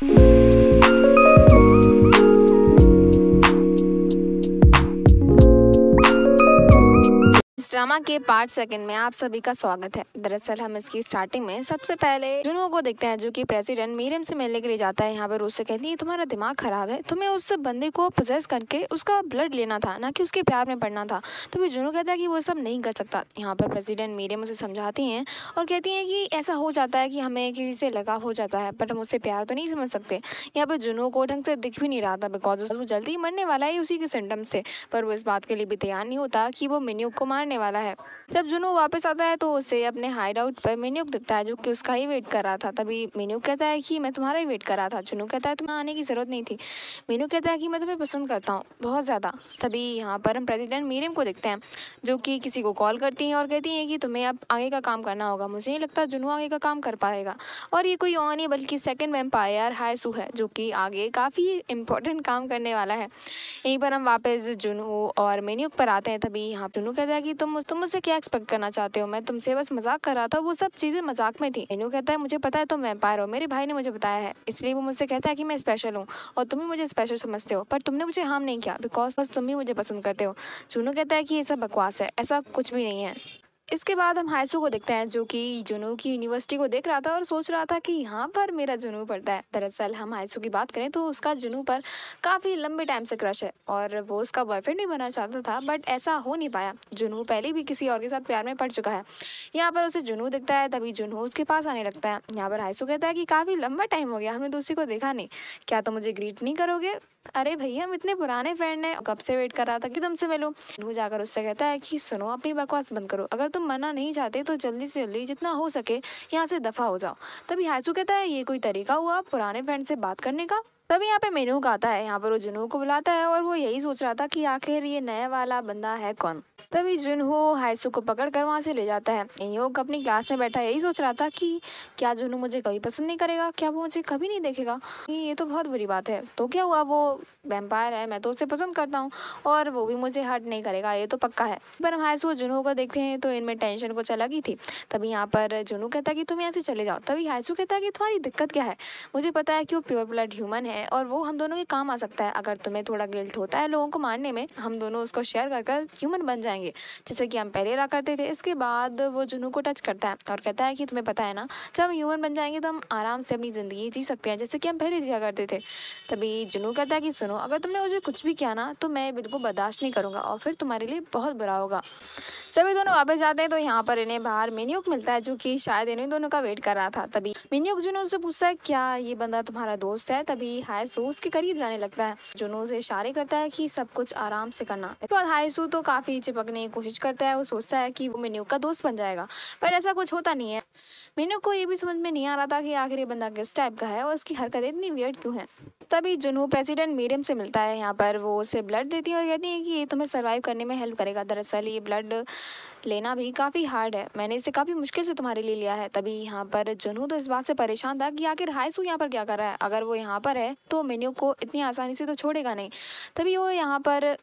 Thank you. Drama के part second में आप सभी का स्वागत है दरअसल हम इसकी स्टार्टिंग में सबसे पहले जुनू को देखते हैं जो कि प्रेसिडेंट मीरम से मिलने के लिए जाता है यहाँ पर उससे कहती है तुम्हारा दिमाग खराब है तुम्हें उस बंदे को पोजेस करके उसका ब्लड लेना था ना कि उसके प्यार में पड़ना था तो फिर जुनू कहता है कि वो सब नहीं कर सकता यहाँ पर प्रेसिडेंट मीरम उसे समझाती हैं और कहती हैं कि ऐसा हो जाता है कि हमें किसी से लगाव हो जाता है बट हम उससे प्यार तो नहीं समझ सकते यहाँ पर जुनू को ढंग से दिख भी नहीं रहा था बिकॉज वो जल्दी मरने वाला है उसी के सिम्टम्स से पर वो इस बात के लिए भी तैयार नहीं होता कि वो मिन्यू को मारने वाला वाला है जब जुनू वापस आता है तो उसे अपने हाइड आउट पर मेन्यूक दिखता है जो कि उसका ही वेट कर रहा था तभी मेन्यू कहता है कि मैं तुम्हारा ही वेट कर रहा था जुनू कहता है तुम्हें आने की ज़रूरत नहीं थी मेन्यू कहता है कि मैं तुम्हें पसंद करता हूँ बहुत ज़्यादा तभी यहाँ पर हम प्रेजिडेंट मीरियम को देखते हैं जो कि किसी को कॉल करती हैं और कहती हैं कि तुम्हें अब आगे का काम करना होगा मुझे नहीं लगता जुनू आगे का काम कर पाएगा और ये कोई और नहीं बल्कि सेकेंड वेम्पायर हायसू है जो कि आगे काफ़ी इंपॉर्टेंट काम करने वाला है यहीं पर हम वापस जुनू और मेन्यूक पर आते हैं तभी यहाँ जुनू कहता है कि तुम मुझ तुम मुझसे क्या एक्सपेक्ट करना चाहते हो मैं तुमसे बस मजाक कर रहा था वो सब चीज़ें मजाक में थी मेनू कहता है मुझे पता है तुम वैम्पायर हो मेरे भाई ने मुझे बताया है इसलिए वो मुझसे कहता है कि मैं स्पेशल हूँ और तुम ही मुझे स्पेशल समझते हो पर तुमने मुझे हार्म नहीं किया बिकॉज बस तुम ही मुझे पसंद करते हो चूनू कहता है कि ये सब बकवास है ऐसा कुछ भी नहीं है इसके बाद हम हाईसू को देखते हैं जो कि जुनू की यूनिवर्सिटी को देख रहा था और सोच रहा था कि यहाँ पर मेरा जुनू पड़ता है दरअसल हम हाईसू की बात करें तो उसका जुनू पर काफ़ी लंबे टाइम से क्रश है और वो उसका बॉयफ्रेंड भी बनना चाहता था बट ऐसा हो नहीं पाया जुनू पहले भी किसी और के साथ प्यार में पड़ चुका है यहाँ पर उसे जुनू दिखता है तभी जुनू उसके पास आने लगता है यहाँ पर हाईसू कहता है कि काफ़ी लंबा टाइम हो गया हमने दूसरी तो को देखा नहीं क्या तुम मुझे ग्रीट नहीं करोगे अरे भैया हम इतने पुराने फ्रेंड हैं कब से वेट कर रहा था कि तुमसे मिलो जुनू जाकर उससे कहता है कि सुनो अपनी बकवास बंद करो अगर तुम मरना नहीं चाहते तो जल्दी से जल्दी जितना हो सके यहाँ से दफ़ा हो जाओ तभी हाइसू कहता है ये कोई तरीका हुआ पुराने फ्रेंड से बात करने का तभी यहाँ पे मेनू का आता है यहाँ पर वो जुनू को बुलाता है और वो यही सोच रहा था कि आखिर ये नया वाला बंदा है कौन तभी जुनू हाईसू को पकड़ कर वहाँ से ले जाता है योग अपनी क्लास में बैठा यही सोच रहा था कि क्या जुनू मुझे कभी पसंद नहीं करेगा क्या वो मुझे कभी नहीं देखेगा ये तो बहुत बुरी बात है तो क्या हुआ वो वेम्पायर है मैं तो उसे पसंद करता हूँ और वो भी मुझे हर्ट नहीं करेगा ये तो पक्का है पर हम हायसू जुनू को देखते हैं तो इनमें टेंशन कुछ अलग ही थी तभी यहाँ पर जुनू कहता है कि तुम यहाँ से चले जाओ तभी हाईसू कहता है कि तुम्हारी दिक्कत क्या है मुझे पता है कि वो प्योर ब्लड ह्यूमन है है और वो हम दोनों के काम आ सकता है अगर तुम्हें थोड़ा गिल्ट होता है लोगों को मारने में हम दोनों उसको शेयर कर कर ह्यूमन बन जाएंगे जैसे कि हम पहले रहा करते थे इसके बाद वो जुनू को टच करता है और कहता है कि तुम्हें पता है ना जब हम ह्यूमन बन जाएंगे तो हम आराम से अपनी ज़िंदगी जी सकते हैं जैसे कि हम पहले जिया करते थे तभी जुनू कहता है कि सुनो अगर तुमने मुझे कुछ भी किया ना तो मैं बिल्कुल बर्दाश्त नहीं करूँगा और फिर तुम्हारे लिए बहुत बुरा होगा जब ये दोनों वापस जाते हैं तो यहाँ पर इन्हें बाहर मेन्यूक मिलता है जो कि शायद इन्हें दोनों का वेट कर रहा था तभी मेन्यूक जुनू उससे पूछता है क्या ये बंदा तुम्हारा दोस्त है तभी हाय उसके करीब जाने लगता है जुनू से इशारे करता है कि सब कुछ आराम से करना तो बाद तो काफ़ी चिपकने की कोशिश करता है वो सोचता है कि वो मेन्यू का दोस्त बन जाएगा पर ऐसा कुछ होता नहीं है मेन्यू को ये भी समझ में नहीं आ रहा था कि आखिर ये बंदा किस टाइप का है और उसकी हरकतें इतनी वियर्ड क्यों है तभी जुनू प्रेसिडेंट मीरियम से मिलता है यहाँ पर वो उसे ब्लड देती है और कहती है कि ये तुम्हें सर्वाइव करने में हेल्प करेगा दरअसल ये ब्लड लेना भी काफ़ी हार्ड है मैंने इसे काफ़ी मुश्किल से तुम्हारे लिए लिया है तभी यहाँ पर जुनू तो इस बात से परेशान था कि आखिर हाइसू यहाँ पर क्या कर रहा है अगर वो यहाँ पर है तो मेन्यू को इतनी आसानी से तो छोड़ेगा नहीं तभी वो यहाँ पर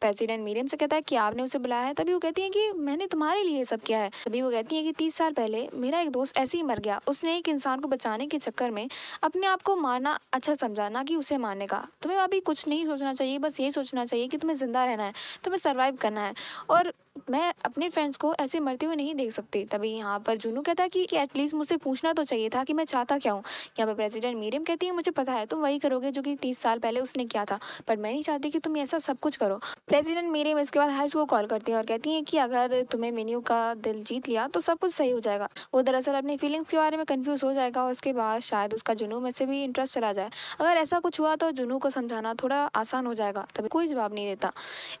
प्रेसिडेंट मीरियम से कहता है कि आपने उसे बुलाया है तभी वो कहती है कि मैंने तुम्हारे लिए सब किया है तभी वो कहती है कि तीस साल पहले मेरा एक दोस्त ऐसे ही मर गया उसने एक इंसान को बचाने के चक्कर में अपने आप को मारना अच्छा समझा ना कि उसे मारने का तुम्हें अभी कुछ नहीं सोचना चाहिए बस ये सोचना चाहिए कि तुम्हें ज़िंदा रहना है तुम्हें सर्वाइव करना है और मैं अपने फ्रेंड्स को ऐसे मरते हुए नहीं देख सकती तभी यहाँ पर जूनू कहता है कि, एटलीस्ट मुझसे पूछना तो चाहिए था कि मैं चाहता क्या हूँ यहाँ पर प्रेसिडेंट मीरियम कहती है मुझे पता है तुम वही करोगे जो कि तीस साल पहले उसने किया था पर मैं नहीं चाहती कि तुम ऐसा सब कुछ करो प्रेसिडेंट मीरियम इसके बाद हाइस को कॉल करती है और कहती है कि अगर तुम्हें मेन्यू का दिल जीत लिया तो सब कुछ सही हो जाएगा वो दरअसल अपनी फीलिंग्स के बारे में कन्फ्यूज हो जाएगा और उसके बाद शायद उसका जुनू में से भी इंटरेस्ट चला जाए अगर ऐसा कुछ हुआ तो जुनू को समझाना थोड़ा आसान हो जाएगा तभी कोई जवाब नहीं देता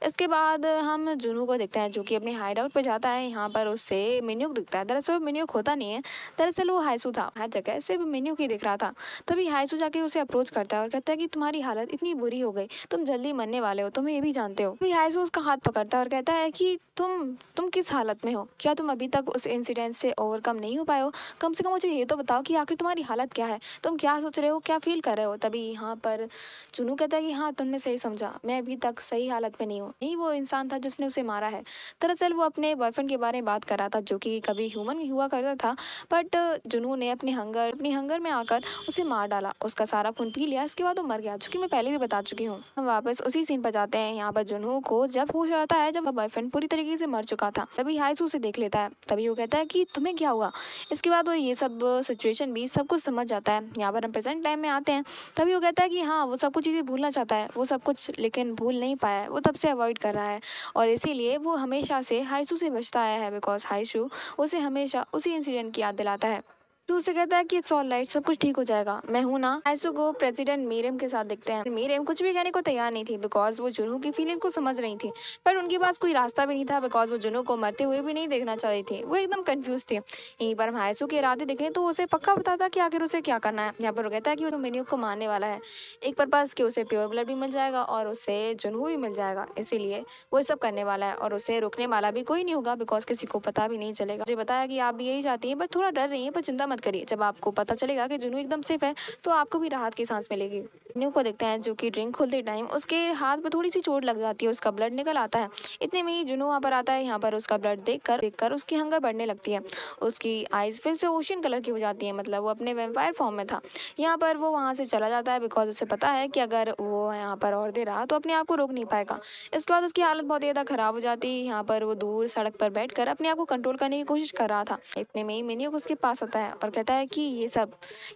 इसके बाद हम जुनू को देखते हैं जो कि अपने हाइड आउट पर जाता है यहाँ पर उससे मेन्यूक दिखता है दरअसल मेन्यूक होता नहीं है दरअसल वो हाइसू था हर जगह सिर्फ मेन्यूक ही दिख रहा था तभी हाइसू जाके उसे अप्रोच करता है और कहता है कि तुम्हारी हालत इतनी बुरी हो गई तुम जल्दी मरने वाले हो तुम्हें ये भी जानते हो तभी हाइसू उसका हाथ पकड़ता है और कहता है कि तुम तुम किस हालत में हो क्या तुम अभी तक उस इंसिडेंट से ओवरकम नहीं हो पाए हो कम से कम मुझे ये तो बताओ कि आखिर तुम्हारी हालत क्या है तुम क्या सोच रहे हो क्या फील कर रहे हो तभी यहाँ पर चुनू कहता है कि हाँ तुमने सही समझा मैं अभी तक सही हालत में नहीं हूँ नहीं वो इंसान था जिसने उसे मारा है दरअसल वो अपने बॉयफ्रेंड के बारे में बात कर रहा था जो कि कभी ह्यूमन हुआ करता था बट जुनू ने अपने हंगर अपने हंगर में आकर उसे मार डाला उसका सारा खून पी लिया इसके बाद वो मर गया चूंकि मैं पहले भी बता चुकी हूँ हम वापस उसी सीन पर जाते हैं यहाँ पर जुनू को जब होश आता है जब बॉयफ्रेंड पूरी तरीके से मर चुका था तभी सू उसे देख लेता है तभी वो कहता है कि तुम्हें क्या हुआ इसके बाद वो ये सब सिचुएशन भी सब कुछ समझ जाता है यहाँ पर हम प्रेजेंट टाइम में आते हैं तभी वो कहता है कि हाँ वो सब कुछ चीज़ें भूलना चाहता है वो सब कुछ लेकिन भूल नहीं पाया है वो तब से अवॉइड कर रहा है और इसीलिए वो हमेशा हमेशा से हाइसू से बचता आया है बिकॉज हाइसू उसे हमेशा उसी इंसिडेंट की याद दिलाता है तो उसे कहता है कि इट्स ऑल राइट सब कुछ ठीक हो जाएगा मैं हूँ ना ऐसो को प्रेसिडेंट मीरम के साथ देखते हैं मीरम कुछ भी कहने को तैयार नहीं थी बिकॉज वो जुनू की फीलिंग को समझ रही थी पर उनके पास कोई रास्ता भी नहीं था बिकॉज वो जुनू को मरते हुए भी नहीं देखना चाहती थी वो एकदम कन्फ्यूज थी यहीं पर हम आयसो के इरादे दिखे तो उसे पक्का पता था कि आखिर उसे क्या करना है यहाँ पर वो कहता है कि वो तो मेन्यू को मारने वाला है एक पर्पज़ की उसे प्योर ब्लड भी मिल जाएगा और उसे जुनू भी मिल जाएगा इसीलिए वो सब करने वाला है और उसे रुकने वाला भी कोई नहीं होगा बिकॉज किसी को पता भी नहीं चलेगा मुझे बताया कि आप भी यही चाहती हैं पर थोड़ा डर रही है पर चिंता मत करिए जब आपको पता चलेगा कि जुनू एकदम सेफ है तो आपको भी राहत की सांस मिलेगी जुनू को देखते हैं जो कि ड्रिंक खोलते टाइम उसके हाथ पर थोड़ी सी चोट लग जाती है उसका ब्लड निकल आता है इतने में ही जुनू वहाँ पर आता है यहाँ पर उसका ब्लड देख कर देख कर उसकी हंगर बढ़ने लगती है उसकी आइज़ फिर से ओशियन कलर की हो जाती है मतलब वो अपने वेम्पायर फॉर्म में था यहाँ पर वो वहाँ से चला जाता है बिकॉज उसे पता है कि अगर वो यहाँ पर और दे रहा तो अपने आप को रोक नहीं पाएगा इसके बाद उसकी हालत बहुत ज़्यादा ख़राब हो जाती है यहाँ पर वो दूर सड़क पर बैठ अपने आप को कंट्रोल करने की कोशिश कर रहा था इतने में ही मिनियक उसके पास आता है और कहता है कि ये सब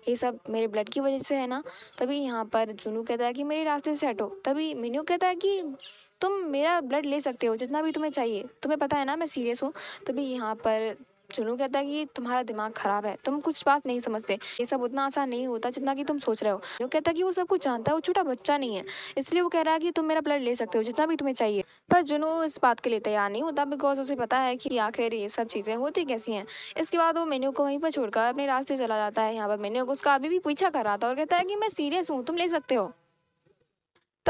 ये सब मेरे ब्लड की वजह से है ना तभी यहाँ पर जुनू कहता है कि मेरे रास्ते से हटो तभी मीनू कहता है कि तुम मेरा ब्लड ले सकते हो जितना भी तुम्हें चाहिए तुम्हें पता है ना मैं सीरियस हूँ तभी यहाँ पर चुनू कहता है कि तुम्हारा दिमाग खराब है तुम कुछ बात नहीं समझते ये सब उतना आसान नहीं होता जितना कि तुम सोच रहे हो जो कहता है कि वो सब कुछ जानता है वो छोटा बच्चा नहीं है इसलिए वो कह रहा है कि तुम मेरा ब्लड ले सकते हो जितना भी तुम्हें चाहिए पर जुनू इस बात के लिए तैयार नहीं होता बिकॉज उसे पता है कि आखिर ये सब चीज़ें होती कैसी हैं इसके बाद वो मेन्यू को वहीं पर छोड़कर अपने रास्ते चला जाता है यहाँ पर मेन्यू उसका अभी भी पीछा कर रहा था और कहता है कि मैं सीरियस हूँ तुम ले सकते हो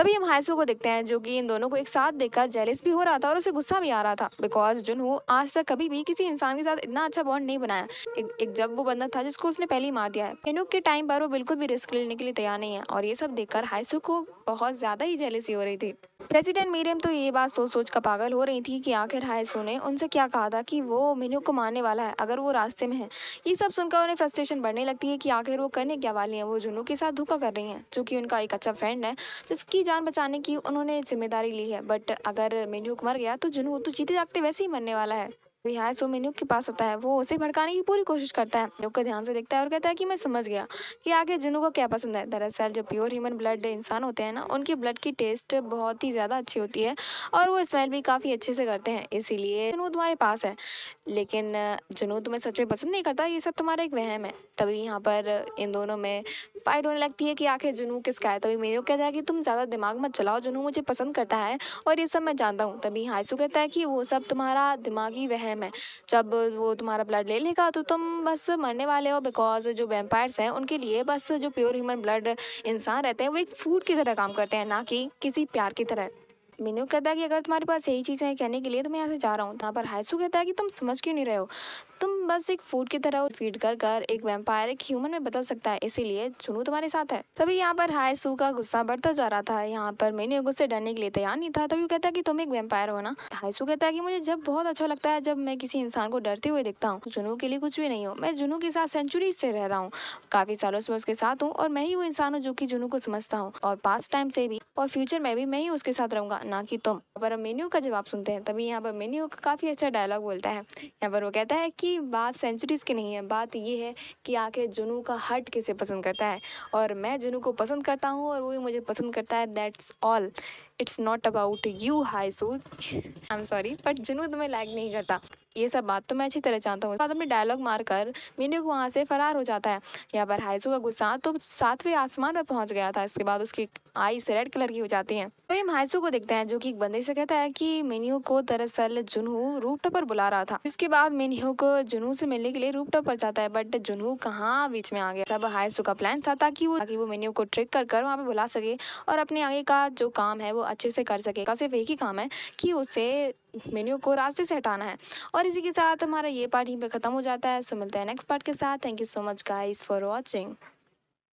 तभी हम हाइसू को देखते हैं जो कि इन दोनों को एक साथ देखकर जेलिस भी हो रहा था और उसे गुस्सा भी आ रहा था बिकॉज जुनहू आज तक कभी भी किसी इंसान के साथ इतना अच्छा बॉन्ड नहीं बनाया एक, एक जब वो बंदा था जिसको उसने पहले ही मार दिया है फेनुक के टाइम पर वो बिल्कुल भी रिस्क लेने के लिए तैयार नहीं है और ये सब देखकर हाइसू को बहुत ज्यादा ही जेलिस हो रही थी प्रेसिडेंट मीरियम तो ये बात सोच सोच का पागल हो रही थी कि आखिर हायसो ने उनसे क्या कहा था कि वो मीनू को मारने वाला है अगर वो रास्ते में है ये सब सुनकर उन्हें फ्रस्ट्रेशन बढ़ने लगती है कि आखिर वो करने क्या वाली हैं वो जुनू के साथ धोखा कर रही हैं चूँकि उनका एक अच्छा फ्रेंड है जिसकी जान बचाने की उन्होंने जिम्मेदारी ली है बट अगर मीनू मर गया तो जुनू तो जीते जागते वैसे ही मरने वाला है तो रिहाय सोमेन्यू के पास आता है वो उसे भड़काने की पूरी कोशिश करता है योग ध्यान से देखता है और कहता है कि मैं समझ गया कि आगे जिनू को क्या पसंद है दरअसल जो प्योर ह्यूमन ब्लड इंसान होते हैं ना उनकी ब्लड की टेस्ट बहुत ही ज़्यादा अच्छी होती है और वो स्मेल भी काफ़ी अच्छे से करते हैं इसीलिए जुनू तुम्हारे पास है लेकिन जुनू तुम्हें सच में पसंद नहीं करता ये सब तुम्हारा एक वहम है तभी यहाँ पर इन दोनों में फाइट होने लगती है कि आखिर जुनू किसका है तभी मेरे कहता है कि तुम ज़्यादा दिमाग मत चलाओ जुनू मुझे पसंद करता है और ये सब मैं जानता हूँ तभी हाइसू कहता है कि वो सब तुम्हारा दिमागी वहम है मैं जब वो तुम्हारा ब्लड ले लेगा तो तुम बस मरने वाले हो बिकॉज जो वेम्पायर्स हैं उनके लिए बस जो प्योर ह्यूमन ब्लड इंसान रहते हैं वो एक फूड की तरह काम करते हैं ना कि किसी प्यार की तरह मीनू कहता है कि अगर तुम्हारे पास यही चीज़ें कहने के लिए तो मैं यहाँ से जा रहा हूँ यहाँ पर हाइसू कहता है कि तुम समझ क्यों नहीं रहे हो तुम बस एक फूड की तरह फीड कर कर एक वेम्पायर एक ह्यूमन में बदल सकता है इसीलिए चुनू तुम्हारे साथ है तभी यहाँ पर हाय सू का गुस्सा बढ़ता जा रहा था यहाँ पर मैंने गुस्से डरने के लिए तैयार नहीं था तभी कहता की तुम एक वेम्पायर हो ना सू कहता है की मुझे जब बहुत अच्छा लगता है जब मैं किसी इंसान को डरते हुए देखता हूँ जुनू के लिए कुछ भी नहीं हो मैं जुनू के साथ सेंचुरी से रह रहा हूँ काफी सालों से मैं उसके साथ हूँ और मैं ही वो इंसान हूँ जो की जुनू को समझता हूँ और पास्ट टाइम से भी और फ्यूचर में भी मैं ही उसके साथ रहूंगा ना कि तुम पर हम मेन्यू का जवाब सुनते हैं तभी यहाँ पर मेन्यू का काफ़ी अच्छा डायलॉग बोलता है यहाँ पर वो कहता है कि बात सेंचुरीज़ की नहीं है बात ये है कि आखिर जुनू का हट किसे पसंद करता है और मैं जुनू को पसंद करता हूँ और वो भी मुझे पसंद करता है that's all it's not about you high सोच आई एम सॉरी बट जुनूद में लैग नहीं करता ये सब बात तो मैं अच्छी तरह जानता हूँ बाद अपने डायलॉग मार कर मीनू वहाँ से फरार हो जाता है यहाँ पर हाइसू का गुस्सा तो सातवें आसमान पर पहुँच गया था इसके बाद उसकी आईज रेड कलर की हो जाती है तो हम हाइसू को देखते हैं जो कि एक बंदे से कहता है कि मीनू को दरअसल जुनू रूपटॉप पर बुला रहा था इसके बाद मीनू को जुनू से मिलने के लिए रूपटॉप पर जाता है बट जुनू कहाँ बीच में आ गया सब हाइसू का प्लान था ताकि वो ताकि वो मीनू को ट्रिक कर कर वहाँ पे बुला सके और अपने आगे का जो काम है वो अच्छे से कर सकेगा सिर्फ एक ही काम है कि उसे मेन्यू को रास्ते से हटाना है और इसी के साथ हमारा ये पार्ट यहीं पे ख़त्म हो जाता है सो मिलते हैं नेक्स्ट पार्ट के साथ thank you so much guys for watching